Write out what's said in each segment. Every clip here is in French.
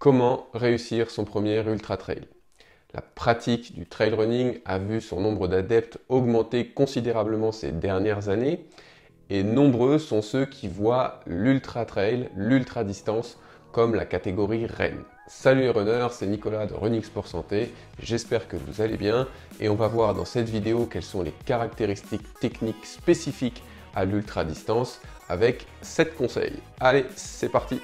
Comment réussir son premier ultra trail La pratique du trail running a vu son nombre d'adeptes augmenter considérablement ces dernières années et nombreux sont ceux qui voient l'ultra trail, l'ultra distance comme la catégorie reine. Salut les runners, c'est Nicolas de Running Sport Santé, j'espère que vous allez bien et on va voir dans cette vidéo quelles sont les caractéristiques techniques spécifiques à l'ultra distance avec 7 conseils. Allez, c'est parti!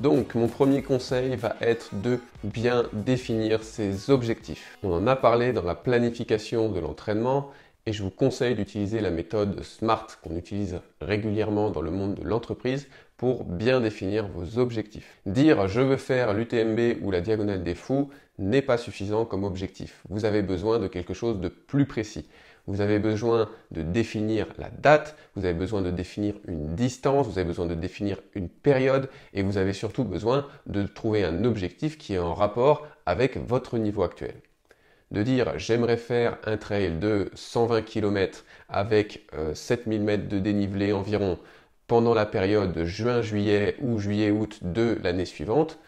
Donc mon premier conseil va être de bien définir ses objectifs. On en a parlé dans la planification de l'entraînement et je vous conseille d'utiliser la méthode SMART qu'on utilise régulièrement dans le monde de l'entreprise pour bien définir vos objectifs. Dire je veux faire l'UTMB ou la diagonale des fous n'est pas suffisant comme objectif. Vous avez besoin de quelque chose de plus précis. Vous avez besoin de définir la date, vous avez besoin de définir une distance, vous avez besoin de définir une période et vous avez surtout besoin de trouver un objectif qui est en rapport avec votre niveau actuel de dire j'aimerais faire un trail de 120 km avec 7000 euh, mètres de dénivelé environ pendant la période juin-juillet ou juillet-août de l'année suivante,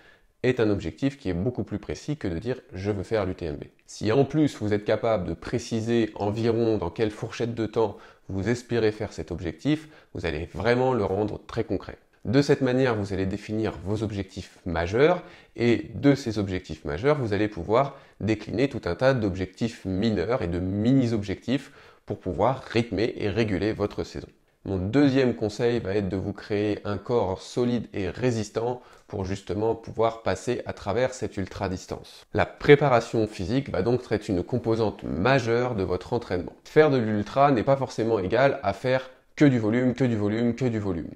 est un objectif qui est beaucoup plus précis que de dire je veux faire l'UTMB. Si en plus vous êtes capable de préciser environ dans quelle fourchette de temps vous espérez faire cet objectif, vous allez vraiment le rendre très concret. De cette manière, vous allez définir vos objectifs majeurs et de ces objectifs majeurs, vous allez pouvoir décliner tout un tas d'objectifs mineurs et de mini-objectifs pour pouvoir rythmer et réguler votre saison. Mon deuxième conseil va être de vous créer un corps solide et résistant pour justement pouvoir passer à travers cette ultra distance. La préparation physique va donc être une composante majeure de votre entraînement. Faire de l'ultra n'est pas forcément égal à faire que du volume, que du volume, que du volume.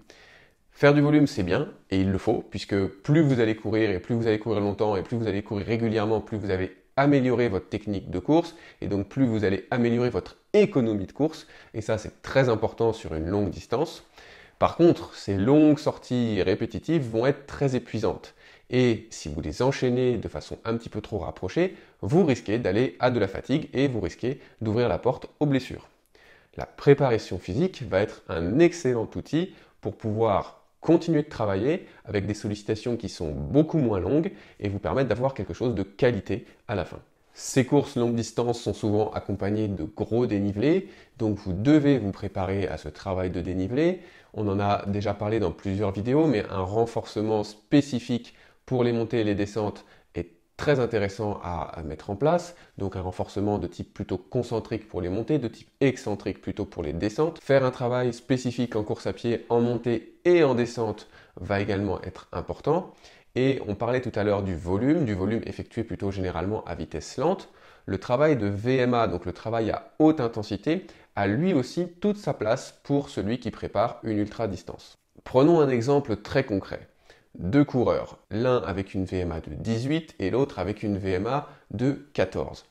Faire du volume, c'est bien, et il le faut, puisque plus vous allez courir, et plus vous allez courir longtemps, et plus vous allez courir régulièrement, plus vous avez améliorer votre technique de course et donc plus vous allez améliorer votre économie de course. Et ça, c'est très important sur une longue distance. Par contre, ces longues sorties répétitives vont être très épuisantes. Et si vous les enchaînez de façon un petit peu trop rapprochée, vous risquez d'aller à de la fatigue et vous risquez d'ouvrir la porte aux blessures. La préparation physique va être un excellent outil pour pouvoir continuer de travailler avec des sollicitations qui sont beaucoup moins longues et vous permettent d'avoir quelque chose de qualité à la fin. Ces courses longue distance sont souvent accompagnées de gros dénivelés, donc vous devez vous préparer à ce travail de dénivelé. On en a déjà parlé dans plusieurs vidéos, mais un renforcement spécifique pour les montées et les descentes très intéressant à, mettre en place, donc un renforcement de type plutôt concentrique pour les montées, de type excentrique plutôt pour les descentes. Faire un travail spécifique en course à pied, en montée et en descente va également être important. Et on parlait tout à l'heure du volume, du volume effectué plutôt généralement à vitesse lente. Le travail de VMA, donc le travail à haute intensité, a lui aussi toute sa place pour celui qui prépare une ultra distance. Prenons un exemple très concret deux coureurs, l'un avec une VMA de 18 et l'autre avec une VMA de 14.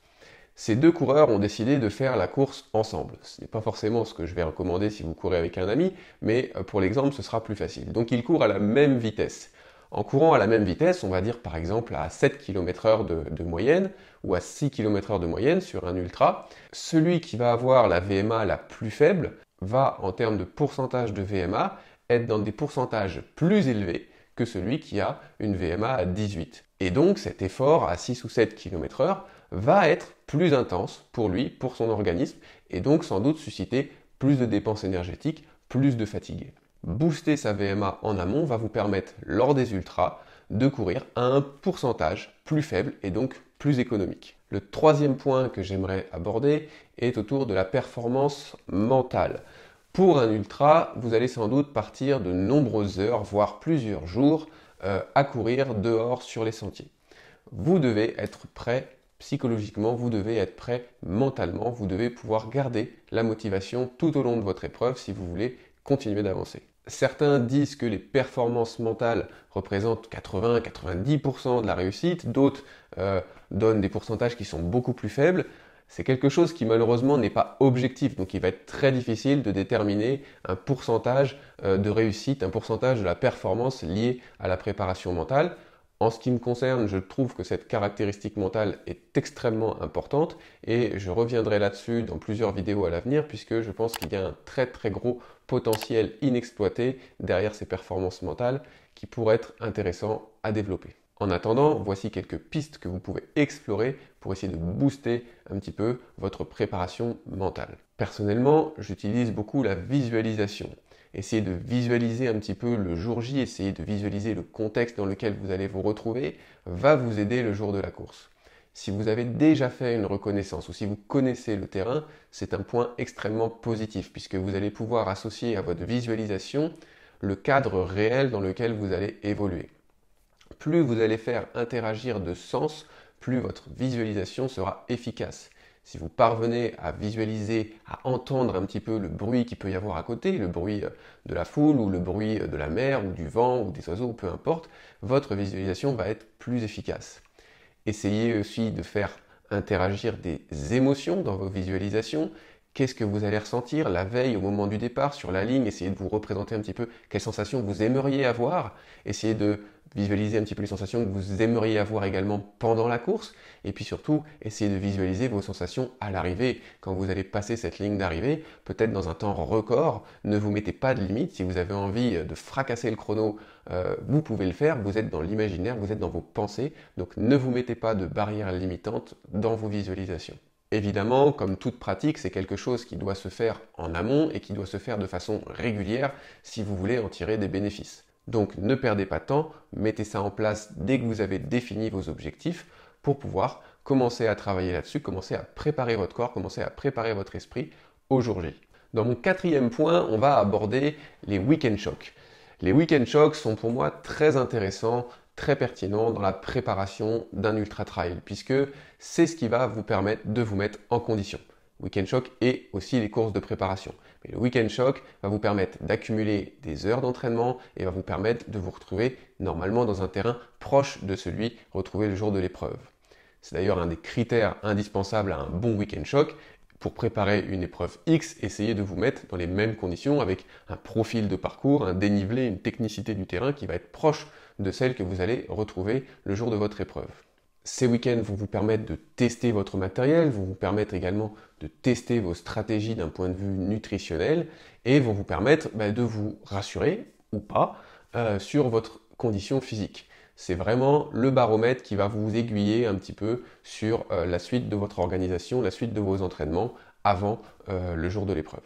Ces deux coureurs ont décidé de faire la course ensemble. Ce n'est pas forcément ce que je vais recommander si vous courez avec un ami, mais euh, pour l'exemple, ce sera plus facile. Donc ils courent à la même vitesse. En courant à la même vitesse, on va dire par exemple à 7 km h de, moyenne ou à 6 km h de moyenne sur un ultra, celui qui va avoir la VMA la plus faible va, en termes de pourcentage de VMA, être dans des pourcentages plus élevés que celui qui a une VMA à 18. Et donc cet effort à 6 ou 7 km/h va être plus intense pour lui, pour son organisme, et donc sans doute susciter plus de dépenses énergétiques, plus de fatigue. Booster sa VMA en amont va vous permettre, lors des ultras, de courir à un pourcentage plus faible et donc plus économique. Le troisième point que j'aimerais aborder est autour de la performance mentale. Pour un ultra, vous allez sans doute partir de nombreuses heures, voire plusieurs jours, euh, à courir dehors sur les sentiers. Vous devez être prêt psychologiquement, vous devez être prêt mentalement, vous devez pouvoir garder la motivation tout au long de votre épreuve si vous voulez continuer d'avancer. Certains disent que les performances mentales représentent 80-90% de la réussite, d'autres euh, donnent des pourcentages qui sont beaucoup plus faibles. C'est quelque chose qui malheureusement n'est pas objectif, donc il va être très difficile de déterminer un pourcentage euh, de réussite, un pourcentage de la performance liée à la préparation mentale. En ce qui me concerne, je trouve que cette caractéristique mentale est extrêmement importante et je reviendrai là-dessus dans plusieurs vidéos à l'avenir puisque je pense qu'il y a un très très gros potentiel inexploité derrière ces performances mentales qui pourrait être intéressant à développer. En attendant, voici quelques pistes que vous pouvez explorer pour essayer de booster un petit peu votre préparation mentale. Personnellement, j'utilise beaucoup la visualisation. Essayer de visualiser un petit peu le jour J, essayer de visualiser le contexte dans lequel vous allez vous retrouver, va vous aider le jour de la course. Si vous avez déjà fait une reconnaissance ou si vous connaissez le terrain, c'est un point extrêmement positif puisque vous allez pouvoir associer à votre visualisation le cadre réel dans lequel vous allez évoluer. Plus vous allez faire interagir de sens, plus votre visualisation sera efficace. Si vous parvenez à visualiser, à entendre un petit peu le bruit qu'il peut y avoir à côté, le bruit euh, de la foule ou le bruit euh, de la mer ou du vent ou des oiseaux, peu importe, votre visualisation va être plus efficace. Essayez aussi de faire interagir des émotions dans vos visualisations. Qu'est-ce que vous allez ressentir la veille au moment du départ sur la ligne Essayez de vous représenter un petit peu quelles sensations vous aimeriez avoir. Essayez de visualiser un petit peu les sensations que vous aimeriez avoir également pendant la course, et puis surtout, essayez de visualiser vos sensations à l'arrivée. Quand vous allez passer cette ligne d'arrivée, peut-être dans un temps record, ne vous mettez pas de limite. Si vous avez envie de fracasser le chrono, euh, vous pouvez le faire. Vous êtes dans l'imaginaire, vous êtes dans vos pensées, donc ne vous mettez pas de barrières limitantes dans vos visualisations. Évidemment, comme toute pratique, c'est quelque chose qui doit se faire en amont et qui doit se faire de façon régulière si vous voulez en tirer des bénéfices. Donc ne perdez pas de temps, mettez ça en place dès que vous avez défini vos objectifs pour pouvoir commencer à travailler là-dessus, commencer à préparer votre corps, commencer à préparer votre esprit aujourd'hui. jour Dans mon quatrième point, on va aborder les week-end shocks. Les week-end shocks sont pour moi très intéressants, très pertinents dans la préparation d'un ultra trail, puisque c'est ce qui va vous permettre de vous mettre en condition. Weekend Shock et aussi les courses de préparation. Mais le Weekend Shock va vous permettre d'accumuler des heures d'entraînement et va vous permettre de vous retrouver normalement dans un terrain proche de celui retrouvé le jour de l'épreuve. C'est d'ailleurs un des critères indispensables à un bon week-end Shock. Pour préparer une épreuve X, essayez de vous mettre dans les mêmes conditions avec un profil de parcours, un dénivelé, une technicité du terrain qui va être proche de celle que vous allez retrouver le jour de votre épreuve. Ces week-ends vont vous permettre de tester votre matériel, vont vous permettre également de tester vos stratégies d'un point de vue nutritionnel et vont vous permettre bah, de vous rassurer ou pas euh, sur votre condition physique. C'est vraiment le baromètre qui va vous aiguiller un petit peu sur euh, la suite de votre organisation, la suite de vos entraînements avant euh, le jour de l'épreuve.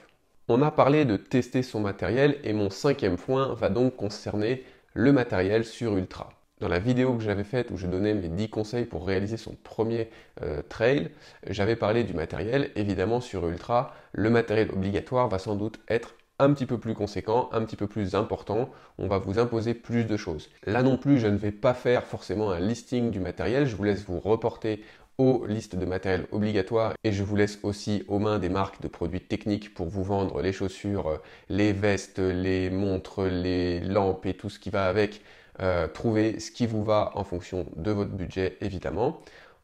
On a parlé de tester son matériel et mon cinquième point va donc concerner le matériel sur Ultra dans la vidéo que j'avais faite où je donnais mes 10 conseils pour réaliser son premier euh, trail, j'avais parlé du matériel. Évidemment, sur Ultra, le matériel obligatoire va sans doute être un petit peu plus conséquent, un petit peu plus important, on va vous imposer plus de choses. Là non plus, je ne vais pas faire forcément un listing du matériel, je vous laisse vous reporter aux listes de matériel obligatoire et je vous laisse aussi aux mains des marques de produits techniques pour vous vendre les chaussures, euh, les vestes, les montres, les lampes et tout ce qui va avec euh, trouver ce qui vous va en fonction de votre budget évidemment.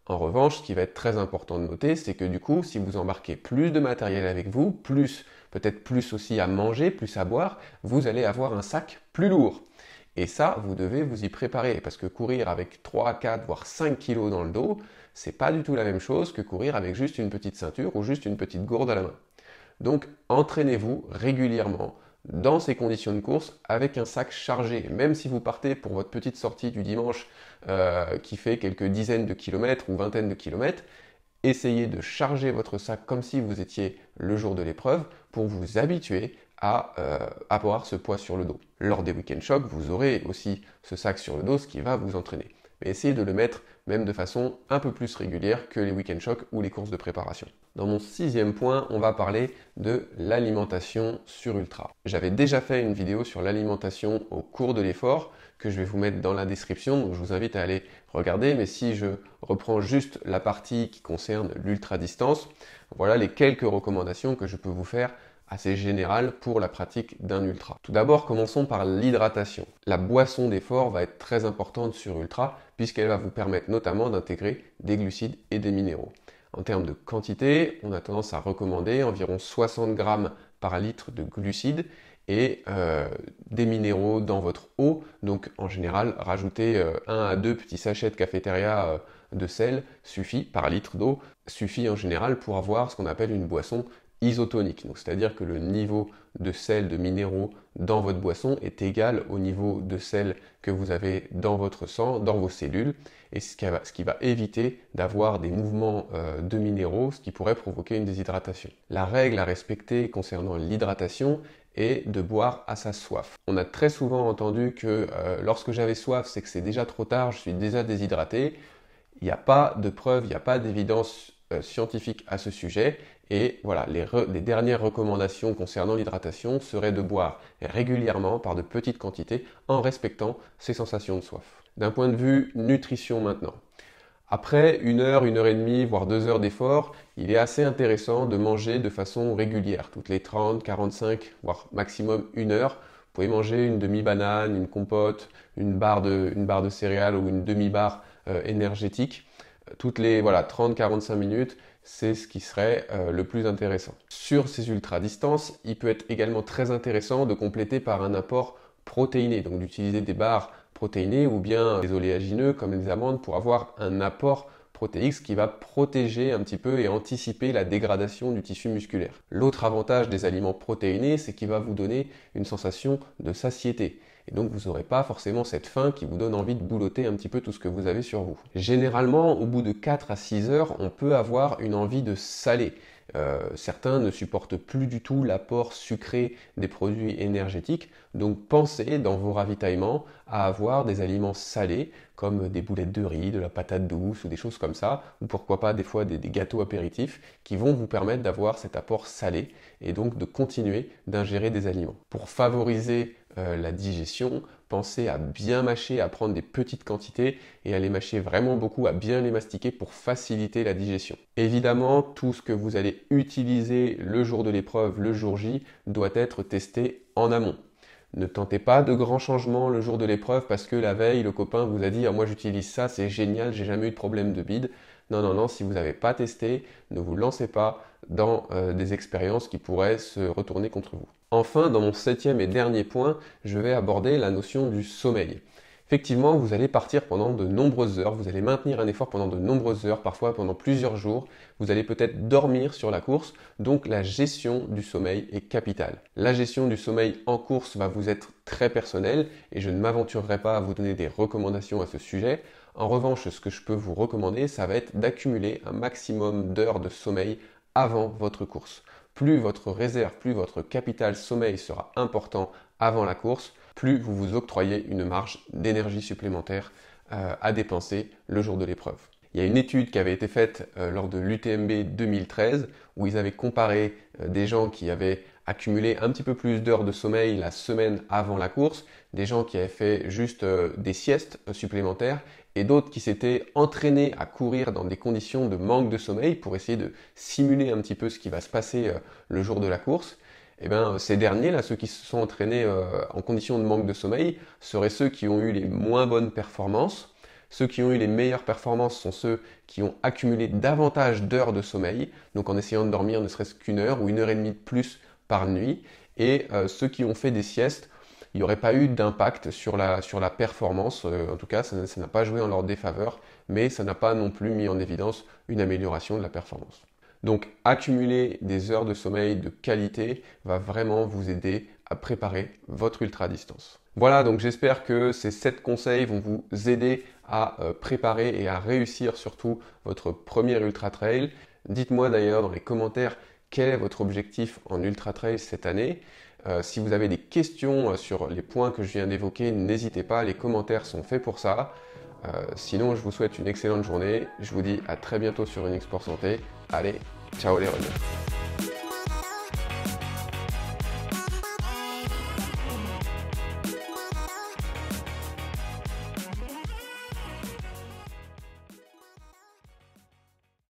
En revanche, ce qui va être très important de noter, c'est que du coup, si vous embarquez plus de matériel avec vous, plus peut-être plus aussi à manger, plus à boire, vous allez avoir un sac plus lourd. Et ça, vous devez vous y préparer parce que courir avec 3, 4, voire 5 kilos dans le dos, c'est pas du tout la même chose que courir avec juste une petite ceinture ou juste une petite gourde à la main. Donc, entraînez-vous régulièrement dans ces conditions de course avec un sac chargé. Même si vous partez pour votre petite sortie du dimanche euh, qui fait quelques dizaines de kilomètres ou vingtaines de kilomètres, essayez de charger votre sac comme si vous étiez le jour de l'épreuve pour vous habituer à euh, avoir ce poids sur le dos. Lors des week-end shocks, vous aurez aussi ce sac sur le dos, ce qui va vous entraîner. Mais essayez de le mettre même de façon un peu plus régulière que les week-end shocks ou les courses de préparation. Dans mon sixième point, on va parler de l'alimentation sur ultra. J'avais déjà fait une vidéo sur l'alimentation au cours de l'effort que je vais vous mettre dans la description, donc je vous invite à aller regarder. Mais si je reprends juste la partie qui concerne l'ultra distance, voilà les quelques recommandations que je peux vous faire assez générales pour la pratique d'un ultra. Tout d'abord, commençons par l'hydratation. La boisson d'effort va être très importante sur ultra puisqu'elle va vous permettre notamment d'intégrer des glucides et des minéraux. En termes de quantité, on a tendance à recommander environ 60 grammes par litre de glucides et euh, des minéraux dans votre eau. Donc en général, rajouter euh, un à deux petits sachets de cafétéria euh, de sel suffit par litre d'eau, suffit en général pour avoir ce qu'on appelle une boisson isotonique. c'est-à-dire que le niveau de sel, de minéraux dans votre boisson est égal au niveau de sel que vous avez dans votre sang, dans vos cellules, et ce qui va, éviter d'avoir des mouvements euh, de minéraux, ce qui pourrait provoquer une déshydratation. La règle à respecter concernant l'hydratation est de boire à sa soif. On a très souvent entendu que euh, lorsque j'avais soif, c'est que c'est déjà trop tard, je suis déjà déshydraté. Il n'y a pas de preuve, il n'y a pas d'évidence euh, scientifique à ce sujet. Et voilà, les, dernières recommandations concernant l'hydratation seraient de boire régulièrement par de petites quantités en respectant ces sensations de soif. D'un point de vue nutrition maintenant. Après une heure, une heure et demie, voire deux heures d'effort, il est assez intéressant de manger de façon régulière, toutes les 30, 45, voire maximum une heure. Vous pouvez manger une demi-banane, une compote, une barre, de, une barre de céréales ou une demi-barre euh, énergétique toutes les voilà, 30-45 minutes, c'est ce qui serait euh, le plus intéressant. Sur ces ultra-distances, il peut être également très intéressant de compléter par un apport protéiné, donc d'utiliser des barres protéinées ou bien des oléagineux comme des amandes pour avoir un apport qui va protéger un petit peu et anticiper la dégradation du tissu musculaire. L'autre avantage des aliments protéinés, c'est qu'il va vous donner une sensation de satiété. Et donc vous n'aurez pas forcément cette faim qui vous donne envie de boulotter un petit peu tout ce que vous avez sur vous. Généralement, au bout de 4 à 6 heures, on peut avoir une envie de saler. Euh, certains ne supportent plus du tout l'apport sucré des produits énergétiques, donc pensez dans vos ravitaillements à avoir des aliments salés comme des boulettes de riz, de la patate douce ou des choses comme ça, ou pourquoi pas des fois des, gâteaux apéritifs qui vont vous permettre d'avoir cet apport salé et donc de continuer d'ingérer des aliments. Pour favoriser euh, la digestion, Pensez à bien mâcher, à prendre des petites quantités et à les mâcher vraiment beaucoup, à bien les mastiquer pour faciliter la digestion. Évidemment, tout ce que vous allez utiliser le jour de l'épreuve, le jour J, doit être testé en amont. Ne tentez pas de grands changements le jour de l'épreuve parce que la veille, le copain vous a dit ah, Moi j'utilise ça, c'est génial, j'ai jamais eu de problème de bide. Non, non, non, si vous n'avez pas testé, ne vous lancez pas dans euh, des expériences qui pourraient se retourner contre vous. Enfin, dans mon septième et dernier point, je vais aborder la notion du sommeil effectivement, vous allez partir pendant de nombreuses heures, vous allez maintenir un effort pendant de nombreuses heures, parfois pendant plusieurs jours, vous allez peut-être dormir sur la course, donc la gestion du sommeil est capitale. La gestion du sommeil en course va vous être très personnelle et je ne m'aventurerai pas à vous donner des recommandations à ce sujet. En revanche, ce que je peux vous recommander, ça va être d'accumuler un maximum d'heures de sommeil avant votre course. Plus votre réserve, plus votre capital sommeil sera important avant la course, plus vous vous octroyez une marge d'énergie supplémentaire euh, à dépenser le jour de l'épreuve. Il y a une étude qui avait été faite euh, lors de l'UTMB 2013 où ils avaient comparé euh, des gens qui avaient accumulé un petit peu plus d'heures de sommeil la semaine avant la course, des gens qui avaient fait juste des siestes supplémentaires et d'autres qui s'étaient entraînés à courir dans des conditions de manque de sommeil pour essayer de simuler un petit peu ce qui va se passer le jour de la course. Eh ben, euh, ces derniers, là, ceux qui se sont entraînés euh, en condition de manque de sommeil, seraient ceux qui ont eu les moins bonnes performances. Ceux qui ont eu les meilleures performances sont ceux qui ont accumulé davantage d'heures de sommeil, donc en essayant de dormir ne serait-ce qu'une heure ou une heure et demie de plus par nuit. Et euh, ceux qui ont fait des siestes, il n'y aurait pas eu d'impact sur la, performance. en tout cas, ça n'a pas joué en leur défaveur, mais ça n'a pas non plus mis en évidence une amélioration de la performance. Donc accumuler des heures de sommeil de qualité va vraiment vous aider à préparer votre ultra-distance. Voilà, donc j'espère que ces 7 conseils vont vous aider à euh, préparer et à réussir surtout votre premier ultra-trail. Dites-moi d'ailleurs dans les commentaires quel est votre objectif en ultra-trail cette année. Euh, si vous avez des questions euh, sur les points que je viens d'évoquer, n'hésitez pas, les commentaires sont faits pour ça. Euh, sinon, je vous souhaite une excellente journée. Je vous dis à très bientôt sur Unix pour Santé. Allez, ciao les runners